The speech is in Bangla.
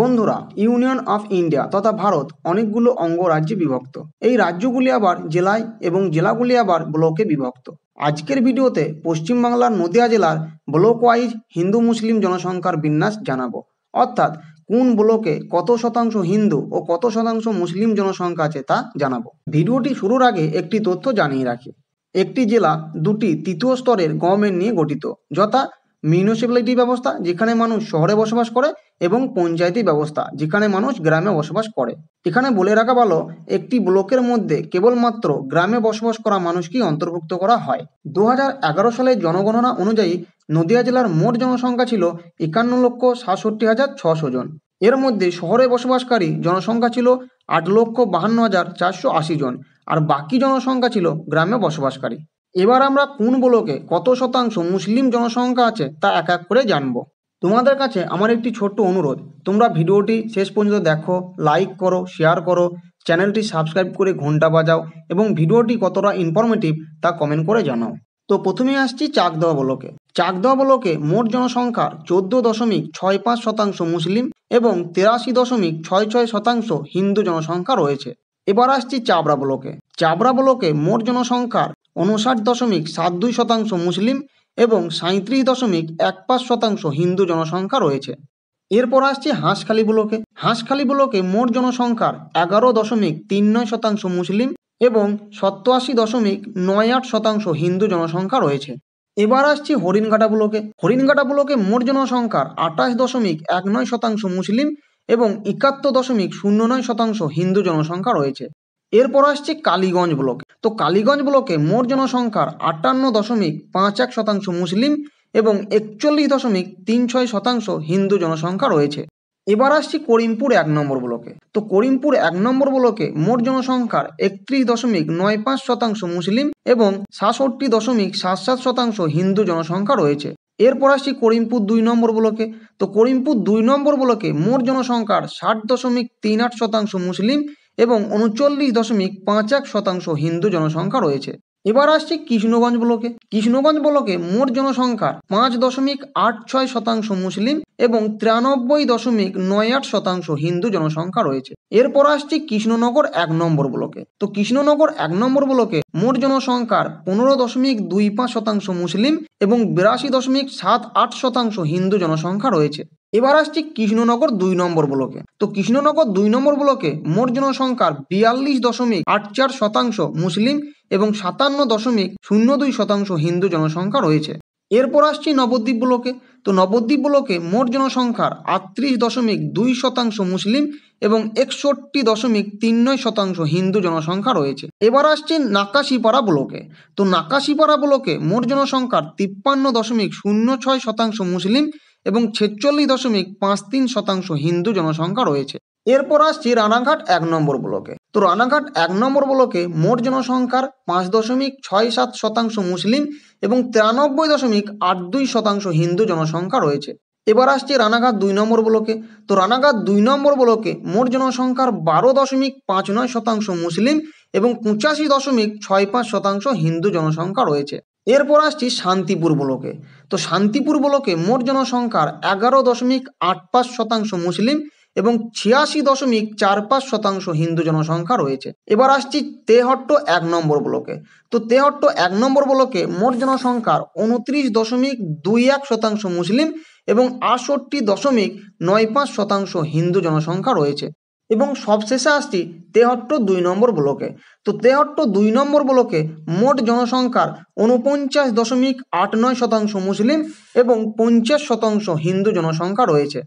বন্ধুরা ইউনিয়ন অফ ইন্ডিয়া তথা ভারত অনেকগুলো অঙ্গরাজ্যে বিভক্ত এই রাজ্যগুলি আবার জেলায় এবং জেলাগুলি আবার ব্লকে বিভক্ত আজকের ভিডিওতে পশ্চিমবাংলার নদিয়া জেলার ব্লক ওয়াইজ হিন্দু মুসলিম জনসংখ্যার বিন্যাস জানাবো অর্থাৎ কোন ব্লকে কত শতাংশ হিন্দু ও কত শতাংশ মুসলিম জনসংখ্যা আছে তা জানাবো ভিডিওটি শুরুর আগে একটি তথ্য জানিয়ে রাখি একটি জেলা দুটি তৃতীয় স্তরের গভর্নমেন্ট নিয়ে গঠিত যথা মিউনিসিপ্যালিটি ব্যবস্থা যেখানে মানুষ শহরে বসবাস করে এবং পঞ্চায়েতি ব্যবস্থা যেখানে মানুষ গ্রামে বসবাস করে এখানে বলে রাখা ভালো একটি ব্লকের মধ্যে কেবলমাত্র গ্রামে বসবাস করা মানুষকেই অন্তর্ভুক্ত করা হয় দু হাজার সালের জনগণনা অনুযায়ী নদিয়া জেলার মোট জনসংখ্যা ছিল একান্ন লক্ষ সাতষট্টি হাজার ছশো জন এর মধ্যে শহরে বসবাসকারী জনসংখ্যা ছিল আট লক্ষ বাহান্ন হাজার চারশো আশি জন আর বাকি জনসংখ্যা ছিল গ্রামে বসবাসকারী এবার আমরা কোন ব্লকে কত শতাংশ মুসলিম জনসংখ্যা আছে তা এক এক করে জানব তোমাদের কাছে আমার একটি ছোট্ট অনুরোধ তোমরা ভিডিওটি শেষ পর্যন্ত দেখো লাইক করো শেয়ার করো চ্যানেলটি সাবস্ক্রাইব করে ঘন্টা বাজাও এবং ভিডিওটি কতটা ইনফরমেটিভ তা কমেন্ট করে জানাও তো প্রথমে আসছি চাকদহ ব্লকে চাকদহ ব্লকে মোট জনসংখ্যার চোদ্দ দশমিক ছয় পাঁচ শতাংশ মুসলিম এবং তেরাশি দশমিক ছয় ছয় শতাংশ হিন্দু জনসংখ্যা রয়েছে এবার আসছি চাবরা ব্লকে চাবরা ব্লকে মোট জনসংখ্যার উনষাট দশমিক সাত দুই শতাংশ মুসলিম এবং সাঁত্রিশ দশমিক এক পাঁচ শতাংশ হিন্দু জনসংখ্যা রয়েছে এরপর আসছে হাঁসখালি ব্লকে হাঁসখালি ব্লকে মোট জনসংখ্যার এগারো দশমিক তিন নয় শতাংশ মুসলিম এবং সত্য়াশি দশমিক নয় আট শতাংশ হিন্দু জনসংখ্যা রয়েছে এবার আসছি হরিণঘাটা ব্লকে হরিণঘাটা ব্লকে মোট জনসংখ্যার আঠাশ দশমিক এক নয় শতাংশ মুসলিম এবং একাত্তর দশমিক শূন্য নয় শতাংশ হিন্দু জনসংখ্যা রয়েছে এরপর আসছে কালীগঞ্জ ব্লক তো কালীগঞ্জ ব্লকে মোট জনসংখ্যার আটান্ন দশমিক পাঁচ এক শতাংশ মুসলিম এবং একচল্লিশ দশমিক তিন ছয় শতাংশ হিন্দু জনসংখ্যা রয়েছে এবার আসছি করিমপুর এক নম্বর ব্লকে তো করিমপুর এক নম্বর ব্লকে মোট জনসংখ্যার একত্রিশ দশমিক নয় পাঁচ শতাংশ মুসলিম এবং সাতষট্টি দশমিক সাত সাত শতাংশ হিন্দু জনসংখ্যা রয়েছে এরপর আসছি করিমপুর দুই নম্বর ব্লকে তো করিমপুর দুই নম্বর ব্লকে মোট জনসংখ্যার ষাট দশমিক তিন আট শতাংশ মুসলিম এবং উনচল্লিশ দশমিক পাঁচ এক শতাংশ হিন্দু জনসংখ্যা রয়েছে এবার আসছে কৃষ্ণগঞ্জ ব্লকে কৃষ্ণগঞ্জ ব্লকে মোট জনসংখ্যার পাঁচ দশমিক আট ছয় শতাংশ মুসলিম এবং তিরানব্বই দশমিক নয় আট শতাংশ হিন্দু জনসংখ্যা রয়েছে এরপর আসছে কৃষ্ণনগর এক নম্বর ব্লকে তো কৃষ্ণনগর এক নম্বর ব্লকে মোট জনসংখ্যার পনেরো দশমিক দুই পাঁচ শতাংশ মুসলিম এবং বিরাশি দশমিক সাত আট শতাংশ হিন্দু জনসংখ্যা রয়েছে এবার আসছি কৃষ্ণনগর দুই নম্বর ব্লকে তো কৃষ্ণনগর দুই নম্বর ব্লকে মোট জনসংখ্যার বিয়াল্লিশ দশমিক আট চার শতাংশ মুসলিম এবং সাতান্ন দশমিক শূন্য দুই শতাংশ হিন্দু জনসংখ্যা রয়েছে এরপর আসছি নবদ্বীপ ব্লকে তো নবদ্বীপ ব্লকে মোট জনসংখ্যার আটত্রিশ দশমিক দুই শতাংশ মুসলিম এবং একষট্টি দশমিক তিন নয় শতাংশ হিন্দু জনসংখ্যা রয়েছে এবার আসছে নাকাশিপাড়া ব্লকে তো নাকাশিপাড়া ব্লকে মোট জনসংখ্যার তিপ্পান্ন দশমিক শূন্য ছয় শতাংশ মুসলিম এবং ছেচল্লিশ দশমিক পাঁচ তিন শতাংশ হিন্দু জনসংখ্যা রয়েছে এরপর আসছি রানাঘাট এক নম্বর ব্লকে তো রানাঘাট এক নম্বর ব্লকে মোট জনসংখ্যার পাঁচ দশমিক ছয় সাত শতাংশ মুসলিম এবং তিরানব্বই দশমিক আট দুই শতাংশ হিন্দু জনসংখ্যা রয়েছে এবার আসছে রানাঘাট দুই নম্বর ব্লকে তো রানাঘাট দুই নম্বর ব্লকে মোট জনসংখ্যার বারো দশমিক পাঁচ নয় শতাংশ মুসলিম এবং পঁচাশি দশমিক ছয় পাঁচ শতাংশ হিন্দু জনসংখ্যা রয়েছে এরপর আসছি শান্তিপুর ব্লকে তো শান্তিপুর ব্লকে মোট জনসংখ্যার এগারো দশমিক আট পাঁচ শতাংশ মুসলিম এবং ছিয়াশি দশমিক চার পাঁচ শতাংশ হিন্দু জনসংখ্যা রয়েছে এবার আসছি তেহট্ট এক নম্বর ব্লকে তো তেহট্ট এক নম্বর ব্লকে মোট জনসংখ্যার উনত্রিশ দশমিক দুই এক শতাংশ মুসলিম এবং আটষট্টি দশমিক নয় পাঁচ শতাংশ হিন্দু জনসংখ্যা রয়েছে এবং সবশেষে আসছি তেহট্ট দুই নম্বর ব্লকে তো তেহট্ট দুই নম্বর ব্লকে মোট জনসংখ্যার উনপঞ্চাশ দশমিক আট নয় শতাংশ মুসলিম এবং পঞ্চাশ শতাংশ হিন্দু জনসংখ্যা রয়েছে